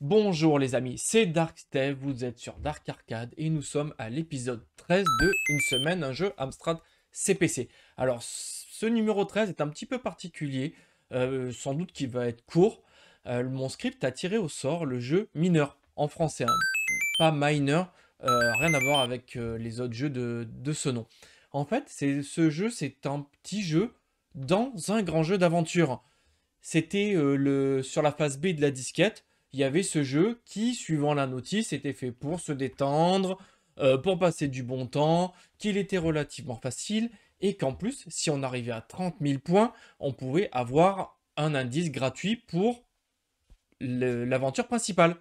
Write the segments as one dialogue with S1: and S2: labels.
S1: Bonjour les amis, c'est Steve, vous êtes sur Dark Arcade et nous sommes à l'épisode 13 de Une semaine, un jeu Amstrad CPC. Alors ce numéro 13 est un petit peu particulier, euh, sans doute qu'il va être court. Euh, mon script a tiré au sort le jeu mineur, en français, hein, pas mineur, euh, rien à voir avec euh, les autres jeux de, ce nom. En fait, ce jeu, c'est un petit jeu dans un grand jeu d'aventure. C'était euh, sur la phase B de la disquette, il y avait ce jeu qui, suivant la notice, était fait pour se détendre, pour passer du bon temps, qu'il était relativement facile, et qu'en plus, si on arrivait à 30 000 points, on pouvait avoir un indice gratuit pour l'aventure principale.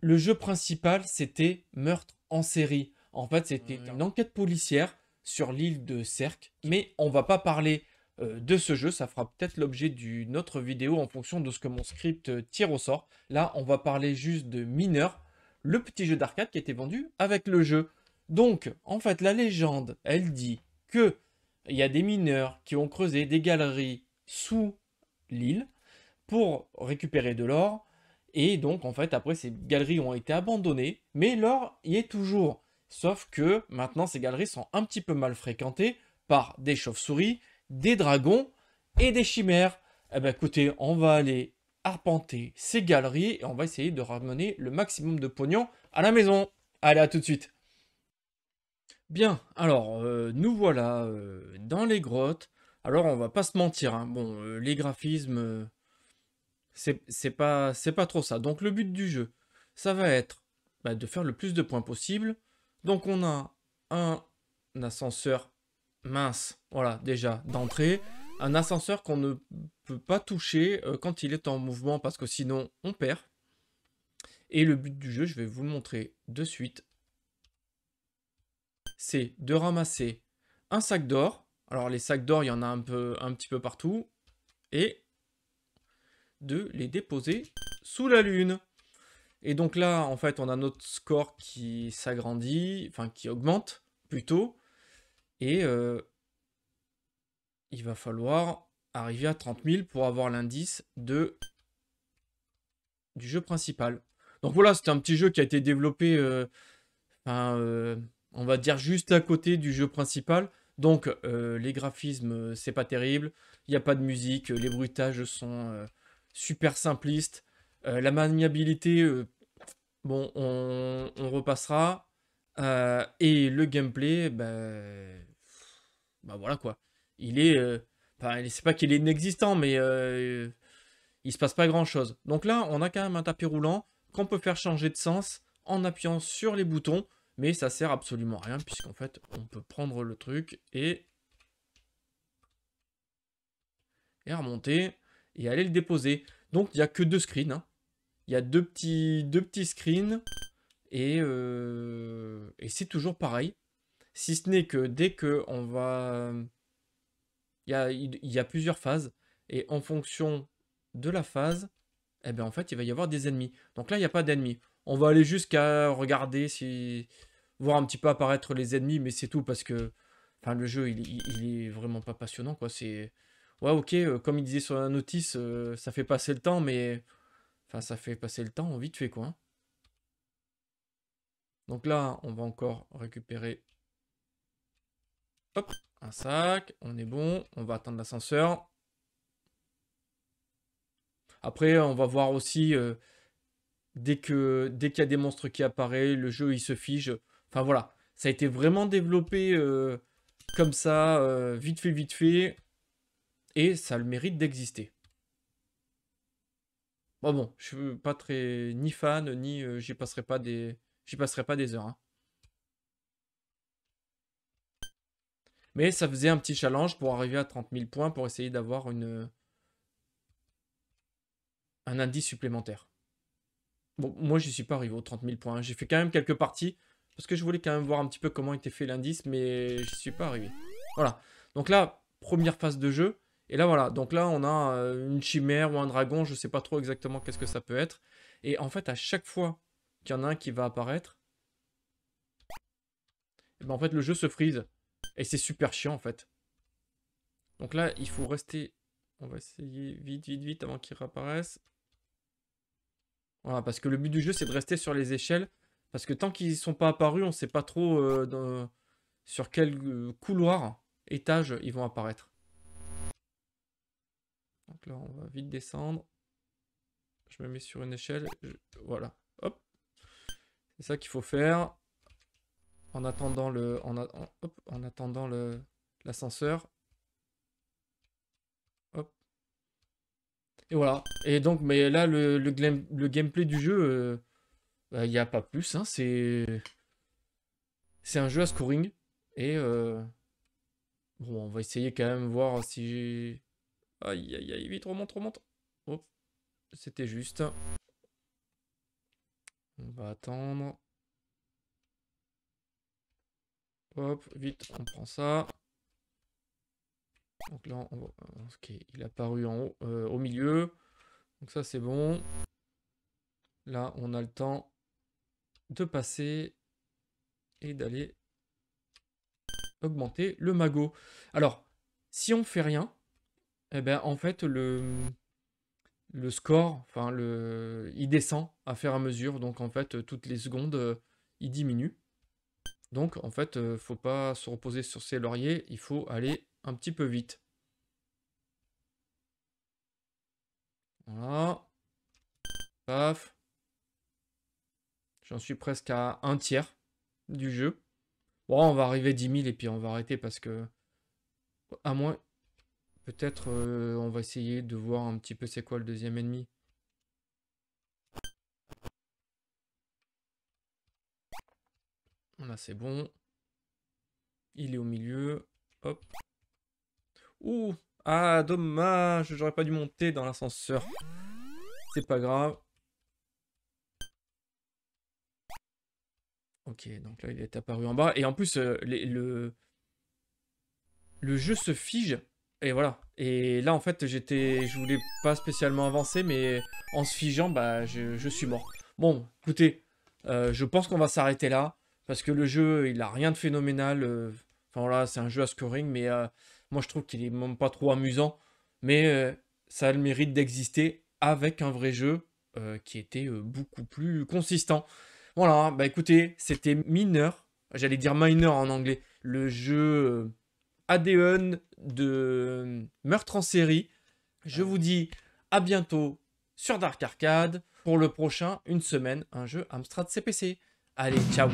S1: Le jeu principal, c'était Meurtre en série. En fait, c'était une enquête policière sur l'île de Cerc. Mais on va pas parler euh, de ce jeu, ça fera peut-être l'objet d'une autre vidéo en fonction de ce que mon script euh, tire au sort. Là, on va parler juste de mineurs le petit jeu d'arcade qui était vendu avec le jeu. Donc, en fait, la légende, elle dit que il y a des mineurs qui ont creusé des galeries sous l'île pour récupérer de l'or, et donc, en fait, après, ces galeries ont été abandonnées, mais l'or y est toujours. Sauf que maintenant, ces galeries sont un petit peu mal fréquentées par des chauves-souris, des dragons et des chimères. Eh ben écoutez, on va aller arpenter ces galeries et on va essayer de ramener le maximum de pognon à la maison. Allez, à tout de suite Bien, alors, euh, nous voilà euh, dans les grottes. Alors, on va pas se mentir, hein. bon, euh, les graphismes c'est pas, pas trop ça. Donc le but du jeu, ça va être bah, de faire le plus de points possible. Donc on a un, ascenseur mince, voilà, déjà, d'entrée. Un ascenseur qu'on ne peut pas toucher euh, quand il est en mouvement parce que sinon on perd. Et le but du jeu, je vais vous le montrer de suite, c'est de ramasser un sac d'or. Alors les sacs d'or, il y en a un, peu, un petit peu partout. Et de les déposer sous la Lune. Et donc là, en fait, on a notre score qui s'agrandit, enfin qui augmente plutôt. Et euh, il va falloir arriver à 30 000 pour avoir l'indice de du jeu principal. Donc voilà, c'était un petit jeu qui a été développé, euh, euh, on va dire juste à côté du jeu principal. Donc les graphismes, c'est pas terrible. Il n'y a pas de musique, les bruitages sont super simpliste. Euh, la maniabilité, euh, bon, on, repassera. Euh, et le gameplay, ben, ben, voilà quoi. Il est, enfin, c'est pas qu'il est inexistant, mais il se passe pas grand chose. Donc là, on a quand même un tapis roulant qu'on peut faire changer de sens en appuyant sur les boutons, mais ça sert absolument à rien puisqu'en fait, on peut prendre le truc et et remonter et aller le déposer. Donc il n'y a que deux screens. Hein. Il y a deux petits, deux petits screens euh, et, c'est toujours pareil. Si ce n'est que dès que on va... Il y a, plusieurs phases et en fonction de la phase, eh ben en fait il va y avoir des ennemis. Donc là il n'y a pas d'ennemis. On va aller jusqu'à regarder si... voir un petit peu apparaître les ennemis, mais c'est tout parce que enfin, le jeu il, il est vraiment pas passionnant quoi. C'est ouais, ok, euh, comme il disait sur la notice, euh, ça fait passer le temps, mais. Enfin, ça fait passer le temps vite fait, quoi. Hein. Donc là, on va encore récupérer. Hop, un sac, on est bon, on va attendre l'ascenseur. Après, on va voir aussi, euh, dès que dès qu'il y a des monstres qui apparaissent, le jeu, il se fige. Enfin voilà, ça a été vraiment développé comme ça, vite fait, vite fait et ça a le mérite d'exister. Bon bon, je suis pas très ni fan, ni euh, j'y passerai pas des. J'y passerai pas des heures. Hein. Mais ça faisait un petit challenge pour arriver à 30 000 points pour essayer d'avoir une. Un indice supplémentaire. Bon, moi je suis pas arrivé aux 30 000 points. Hein. J'ai fait quand même quelques parties. Parce que je voulais quand même voir un petit peu comment était fait l'indice, mais n'y suis pas arrivé. Voilà. Donc là, première phase de jeu. Et là voilà, donc là on a euh, une chimère ou un dragon, je sais pas trop exactement qu'est-ce que ça peut être. Et en fait à chaque fois qu'il y en a un qui va apparaître, eh ben, en fait le jeu se frise. Et c'est super chiant en fait. Donc là il faut rester... On va essayer vite, vite, vite avant qu'il réapparaisse. Voilà, parce que le but du jeu c'est de rester sur les échelles. Parce que tant qu'ils sont pas apparus, on sait pas trop euh, sur quel euh, couloir, étage ils vont apparaître là, on va vite descendre. Je me mets sur une échelle. Voilà. Hop. C'est ça qu'il faut faire. En attendant le. En, en attendant le l'ascenseur. Hop. Et voilà. Et donc, mais là, le, le, gameplay du jeu, euh, bah, il n'y a pas plus. Hein. C'est. C'est un jeu à scoring. Et. Euh, bon, on va essayer quand même voir si j'ai Aïe, aïe, aïe, vite, remonte, remonte. Oh, c'était juste. On va attendre. Hop, vite, on prend ça. Donc là, on va... Euh, ok, il a paru en haut, euh, au milieu. Donc ça, c'est bon. Là, on a le temps de passer et d'aller augmenter le magot. Alors, si on fait rien, eh ben, en fait, le, le score, enfin, le, il descend à faire à mesure. Donc, en fait, toutes les secondes, euh, il diminue. Donc, en fait, euh, faut pas se reposer sur ses lauriers. Il faut aller un petit peu vite. Voilà. Paf. J'en suis presque à un tiers du jeu. Bon, on va arriver à 10 000 et puis on va arrêter parce que... À moins... Peut-être euh, on va essayer de voir un petit peu c'est quoi le deuxième ennemi. Là c'est bon. Il est au milieu. Hop. Ouh Ah dommage J'aurais pas dû monter dans l'ascenseur. C'est pas grave. Ok, donc là il est apparu en bas. Et en plus, euh, le... le jeu se fige et voilà. Et là, en fait, j'étais, je voulais pas spécialement avancer, mais en se figeant, bah, je, suis mort. Bon, écoutez, euh, je pense qu'on va s'arrêter là, parce que le jeu, il a rien de phénoménal. Euh, enfin voilà, c'est un jeu à scoring, mais euh, moi je trouve qu'il est même pas trop amusant. Mais ça a le mérite d'exister avec un vrai jeu qui était beaucoup plus consistant. Voilà, bah écoutez, c'était Mineur. J'allais dire Mineur en anglais. Le jeu ADN de euh, meurtre en série. Je vous dis à bientôt sur Dark Arcade pour le prochain, une semaine, un jeu Amstrad CPC. Allez, ciao